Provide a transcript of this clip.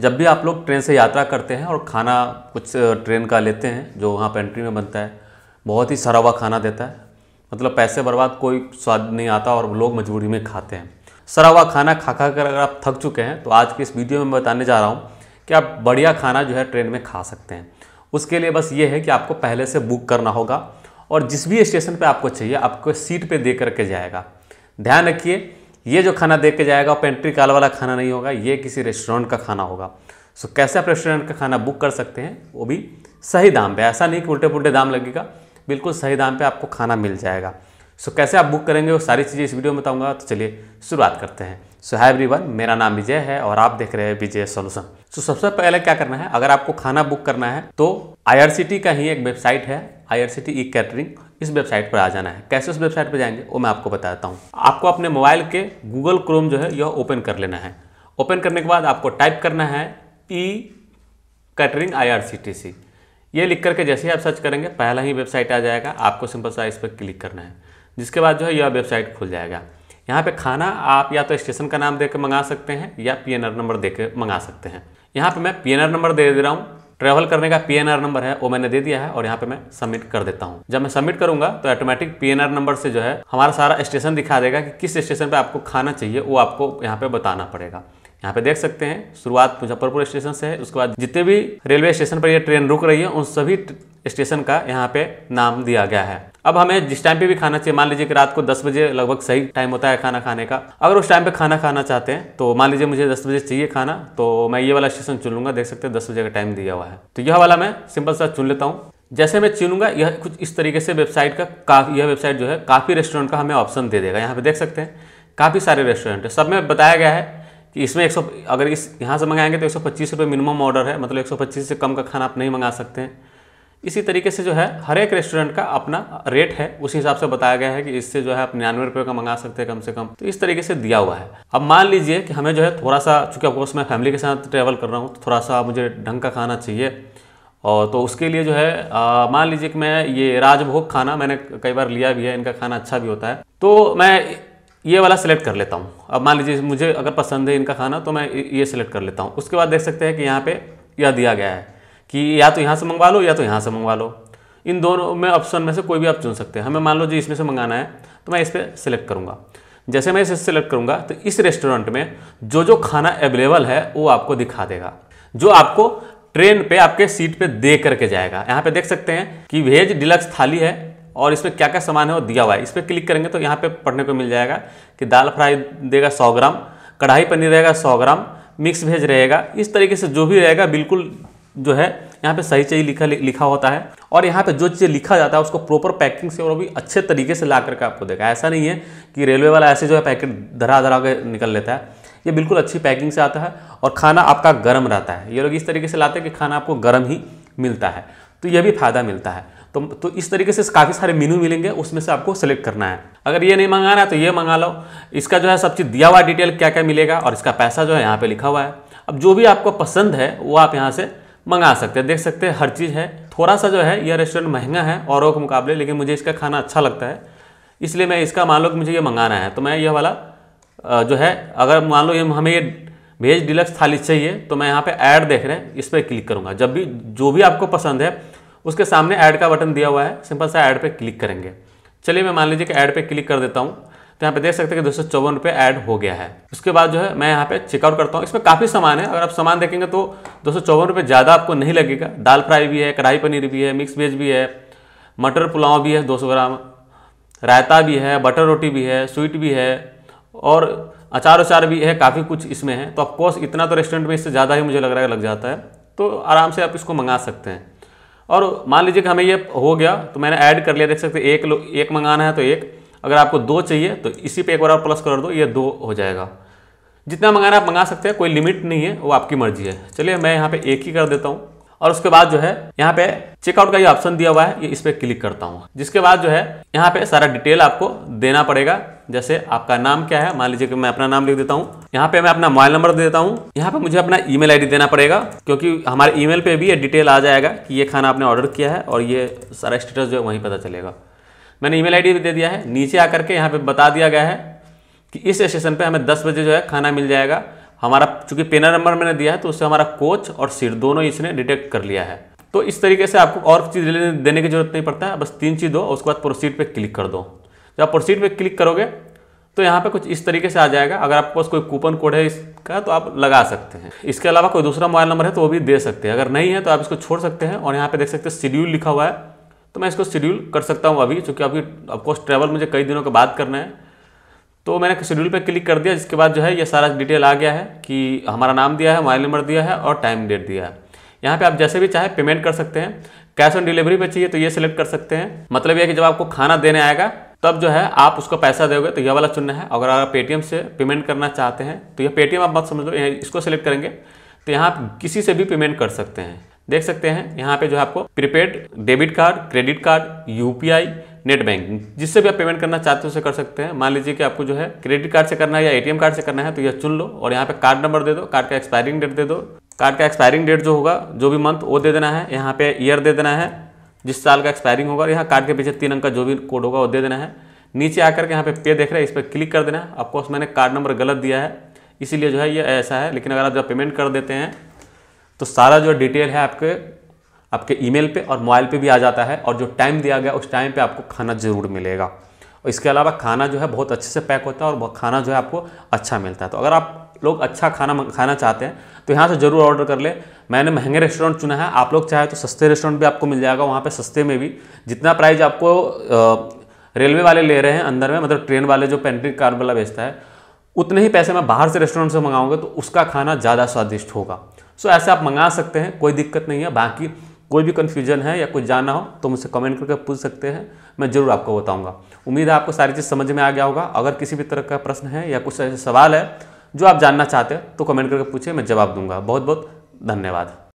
जब भी आप लोग ट्रेन से यात्रा करते हैं और खाना कुछ ट्रेन का लेते हैं जो वहाँ पेंट्री में बनता है बहुत ही सरा हुआ खाना देता है मतलब पैसे बर्बाद कोई स्वाद नहीं आता और लोग मजबूरी में खाते हैं सरा हुआ खाना खा खा कर अगर आप थक चुके हैं तो आज के इस वीडियो में मैं बताने जा रहा हूँ कि आप बढ़िया खाना जो है ट्रेन में खा सकते हैं उसके लिए बस ये है कि आपको पहले से बुक करना होगा और जिस भी स्टेशन पर आपको चाहिए आपको सीट पर दे करके जाएगा ध्यान रखिए ये जो खाना दे के जाएगा पेंट्री काल वाला खाना नहीं होगा ये किसी रेस्टोरेंट का खाना होगा सो कैसे आप रेस्टोरेंट का खाना बुक कर सकते हैं वो भी सही दाम पे ऐसा नहीं कि उल्टे पुल्टे दाम लगेगा बिल्कुल सही दाम पे आपको खाना मिल जाएगा सो कैसे आप बुक करेंगे वो सारी चीज़ें इस वीडियो में बताऊँगा तो चलिए शुरुआत करते हैं सो हाय एवरी मेरा नाम विजय है और आप देख रहे हैं विजय सॉल्यूशन सो सबसे पहले क्या करना है अगर आपको खाना बुक करना है तो आई का ही एक वेबसाइट है I R C T e catering इस वेबसाइट पर आ जाना है कैसे उस वेबसाइट पर जाएंगे वो मैं आपको बताता हूँ आपको अपने मोबाइल के गूगल क्रोम जो है यह ओपन कर लेना है ओपन करने के बाद आपको टाइप करना है e catering I R C T C ये लिख करके जैसे ही आप सर्च करेंगे पहला ही वेबसाइट आ जाएगा आपको सिंपल सा इस पर क्लिक करना है जिसके बाद जो है यह वेबसाइट खुल जाएगा यहाँ पे खाना आप या तो स्टेशन का नाम देकर मंगा सकते हैं या पीएनआर नंबर देकर मंगा सकते हैं यहाँ पे मैं पीएनआर नंबर दे दे रहा हूँ ट्रैवल करने का पी नंबर है वो मैंने दे दिया है और यहाँ पे मैं सबमिट कर देता हूँ जब मैं सबमिट करूंगा तो ऑटोमेटिक पी नंबर से जो है हमारा सारा स्टेशन दिखा देगा कि किस स्टेशन पर आपको खाना चाहिए वो आपको यहाँ पे बताना पड़ेगा यहाँ पे देख सकते हैं शुरुआत मुजफ्फरपुर स्टेशन से है उसके बाद जितने भी रेलवे स्टेशन पर ये ट्रेन रुक रही है उन सभी स्टेशन का यहाँ पे नाम दिया गया है अब हमें जिस टाइम पे भी खाना चाहिए मान लीजिए कि रात को 10 बजे लगभग सही टाइम होता है खाना खाने का अगर उस टाइम पे खाना खाना चाहते हैं तो मान लीजिए मुझे 10 बजे चाहिए खाना तो मैं ये वाला स्टेशन चुन लूंगा देख सकते हैं 10 बजे का टाइम दिया हुआ है तो यह वाला मैं सिंपल सा चुन लेता हूँ जैसे मैं चुनूंगा यह कुछ इस तरीके से वेबसाइट का काफी यह वेबसाइट जो है काफ़ी रेस्टोरेंट का हमें ऑप्शन दे देगा यहाँ पे देख सकते हैं काफ़ी सारे रेस्टोरेंट है सब में बताया गया है कि इसमें एक सौ अगर इस यहाँ से मंगाएंगे तो एक सौ पच्चीस रुपये मिनिमम ऑर्डर है मतलब एक सौ पच्चीस से कम का खाना आप नहीं मंगा सकते हैं इसी तरीके से जो है हर एक रेस्टोरेंट का अपना रेट है उसी हिसाब से बताया गया है कि इससे जो है आप निन्यानवे रुपये का मंगा सकते हैं कम से कम तो इस तरीके से दिया हुआ है अब मान लीजिए कि हमें जो है थोड़ा सा चूँकि ऑफकोर्स मैं फैमिली के साथ ट्रैवल कर रहा हूँ तो थोड़ा सा मुझे ढंग का खाना चाहिए और तो उसके लिए जो है मान लीजिए कि मैं ये राजभोग खाना मैंने कई बार लिया भी है इनका खाना अच्छा भी होता है तो मैं ये वाला सेलेक्ट कर लेता हूँ अब मान लीजिए मुझे अगर पसंद है इनका खाना तो मैं ये सिलेक्ट कर लेता हूँ उसके बाद देख सकते हैं कि यहाँ पे यह दिया गया है कि या तो यहाँ से मंगवा लो या तो यहाँ से मंगवा लो इन दोनों में ऑप्शन में से कोई भी आप चुन सकते हैं हमें मान लो जी इसमें से मंगाना है तो मैं इस पर सिलेक्ट करूँगा जैसे मैं इसे सिलेक्ट करूँगा तो इस रेस्टोरेंट में जो जो खाना अवेलेबल है वो आपको दिखा देगा जो आपको ट्रेन पे आपके सीट पे दे करके जाएगा यहाँ पे देख सकते हैं कि वेज डिलक्स थाली है और इसमें क्या क्या सामान है वो दिया हुआ है इस पर क्लिक करेंगे तो यहाँ पे पढ़ने को मिल जाएगा कि दाल फ्राई देगा सौ ग्राम कढ़ाई पनीर रहेगा सौ ग्राम मिक्स वेज रहेगा इस तरीके से जो भी रहेगा बिल्कुल जो है यहाँ पे सही चीज़ लिखा लिखा होता है और यहाँ पे जो चीज़ लिखा जाता है उसको प्रॉपर पैकिंग से और भी अच्छे तरीके से ला करके आपको देगा ऐसा नहीं है कि रेलवे वाला ऐसे जो है पैकेट धरा धरा के निकल लेता है ये बिल्कुल अच्छी पैकिंग से आता है और खाना आपका गर्म रहता है ये लोग इस तरीके से लाते हैं कि खाना आपको गर्म ही मिलता है तो यह भी फ़ायदा मिलता है तो तो इस तरीके से काफ़ी सारे मेन्यू मिलेंगे उसमें से आपको सेलेक्ट करना है अगर ये नहीं मंगाना है तो ये मंगा लो इसका जो है सब चीज़ दिया हुआ डिटेल क्या क्या मिलेगा और इसका पैसा जो है यहाँ पर लिखा हुआ है अब जो भी आपको पसंद है वो आप यहाँ से मंगा सकते हैं देख सकते हैं हर चीज़ है थोड़ा सा जो है यह रेस्टोरेंट महंगा है औरों के मुकाबले लेकिन मुझे इसका खाना अच्छा लगता है इसलिए मैं इसका मान लो कि मुझे ये मंगाना है तो मैं यह वाला जो है अगर मान लो ये हमें ये भेज डिलक्स थाली चाहिए तो मैं यहाँ पे ऐड देख रहे हैं इस पर क्लिक करूँगा जब भी जो भी आपको पसंद है उसके सामने ऐड का बटन दिया हुआ है सिंपल सा ऐड पे क्लिक करेंगे चलिए मैं मान लीजिए कि ऐड पे क्लिक कर देता हूँ तो यहाँ पे देख सकते हैं कि दो सौ चौवन रुपये ऐड हो गया है उसके बाद जो है मैं यहाँ पे चेकआउट करता हूँ इसमें काफ़ी सामान है अगर आप सामान देखेंगे तो दो सौ चौवन रुपये ज़्यादा आपको नहीं लगेगा दाल फ्राई भी है कढ़ाई पनीर भी है मिक्स वेज भी है मटर पुलाव भी है दो सौ ग्राम रायता भी है बटर रोटी भी है स्वीट भी है और अचार उचार भी है काफ़ी कुछ इसमें है तो ऑफकोर्स इतना तो रेस्टोरेंट में इससे ज़्यादा ही मुझे लग रहा है लग जाता है तो आराम से आप इसको मंगा सकते हैं और मान लीजिए कि हमें ये हो गया तो मैंने ऐड कर लिया देख सकते एक लो एक मंगाना है तो एक अगर आपको दो चाहिए तो इसी पे एक बार और प्लस कर दो ये दो हो जाएगा जितना मंगाना आप मंगा सकते हैं कोई लिमिट नहीं है वो आपकी मर्जी है चलिए मैं यहाँ पे एक ही कर देता हूँ और उसके बाद जो है यहाँ पे चेकआउट का ये ऑप्शन दिया हुआ है ये इस पर क्लिक करता हूँ जिसके बाद जो है यहाँ पे सारा डिटेल आपको देना पड़ेगा जैसे आपका नाम क्या है मान लीजिए कि मैं अपना नाम लिख देता हूँ यहाँ पे मैं अपना मोबाइल नंबर दे देता हूँ यहाँ पे मुझे अपना ईमेल आईडी देना पड़ेगा क्योंकि हमारे ईमेल पे भी ये डिटेल आ जाएगा कि ये खाना आपने ऑर्डर किया है और ये सारा स्टेटस जो है वहीं पता चलेगा मैंने ईमेल आईडी भी दे दिया है नीचे आकर के यहाँ पर बता दिया गया है कि इस स्टेशन पर हमें दस बजे जो है खाना मिल जाएगा हमारा चूंकि पेनर नंबर मैंने दिया है तो उससे हमारा कोच और सिर दोनों इसने डिटेक्ट कर लिया है तो इस तरीके से आपको और चीज़ देने की जरूरत नहीं पड़ता है बस तीन चीज़ दो उसके बाद प्रोसीड पे क्लिक कर दो जब आप प्रोसीड पे क्लिक करोगे तो यहाँ पे कुछ इस तरीके से आ जाएगा अगर आपके पास कोई कूपन कोड है इसका तो आप लगा सकते हैं इसके अलावा कोई दूसरा मोबाइल नंबर है तो वो भी दे सकते हैं अगर नहीं है तो आप इसको छोड़ सकते हैं और यहाँ पे देख सकते हैं शेड्यूल लिखा हुआ है तो मैं इसको शेड्यूल कर सकता हूँ अभी चूँकि अभी ऑफकोर्स ट्रैवल मुझे कई दिनों के बाद करना है तो मैंने शेड्यूल पर क्लिक कर दिया जिसके बाद जो है ये सारा डिटेल आ गया है कि हमारा नाम दिया है मोबाइल नंबर दिया है और टाइम डेट दिया है यहाँ पे आप जैसे भी चाहे पेमेंट कर सकते हैं कैश ऑन डिलीवरी पे चाहिए तो ये सिलेक्ट कर सकते हैं मतलब ये है कि जब आपको खाना देने आएगा तब जो है आप उसको पैसा दोगे तो यह वाला चुनना है अगर आप पेटीएम से पेमेंट करना चाहते हैं तो यह पेटीएम आप मत समझ लो इसको सेलेक्ट करेंगे तो यहाँ आप किसी से भी पेमेंट कर सकते हैं देख सकते हैं यहाँ पे जो है आपको prepaid debit card credit card UPI net banking जिससे भी आप पेमेंट करना चाहते हो उसे कर सकते हैं मान लीजिए कि आपको जो है क्रेडिट कार्ड से करना है या एटीएम कार्ड से करना है तो यह चुन लो और यहाँ पे कार्ड नंबर दे दो कार्ड का एक्सपायरिंग डेट दे दो कार्ड का एक्सपायरिंग डेट जो होगा जो भी मंथ वो दे देना है यहाँ पे ईयर दे देना है जिस साल का एक्सपायरिंग होगा यहाँ कार्ड के पीछे तीन अंक का जो भी कोड होगा वो दे देना है नीचे आकर के यहाँ पे पे देख रहे हैं इस पर क्लिक कर देना है ऑफकोर्स मैंने कार्ड नंबर गलत दिया है इसीलिए जो है ये ऐसा है लेकिन अगर आप जब पेमेंट कर देते हैं तो सारा जो डिटेल है आपके आपके ईमेल पे और मोबाइल पे भी आ जाता है और जो टाइम दिया गया उस टाइम पे आपको खाना ज़रूर मिलेगा और इसके अलावा खाना जो है बहुत अच्छे से पैक होता है और खाना जो है आपको अच्छा मिलता है तो अगर आप लोग अच्छा खाना खाना चाहते हैं तो यहाँ से ज़रूर ऑर्डर कर ले मैंने महंगे रेस्टोरेंट चुना है आप लोग चाहे तो सस्ते रेस्टोरेंट भी आपको मिल जाएगा वहाँ पे सस्ते में भी जितना प्राइस आपको रेलवे वाले ले रहे हैं अंदर में मतलब ट्रेन वाले जो पेंट्री कार वाला बेचता है उतने ही पैसे मैं बाहर से रेस्टोरेंट से मंगाऊंगा तो उसका खाना ज़्यादा स्वादिष्ट होगा सो ऐसे आप मंगा सकते हैं कोई दिक्कत नहीं है बाकी कोई भी कन्फ्यूजन है या कुछ जानना हो तो मुझसे कमेंट करके पूछ सकते हैं मैं ज़रूर आपको बताऊंगा उम्मीद है आपको सारी चीज़ समझ में आ गया होगा अगर किसी भी तरह का प्रश्न है या कुछ ऐसे सवाल है जो आप जानना चाहते हो तो कमेंट करके पूछिए मैं जवाब दूंगा बहुत बहुत धन्यवाद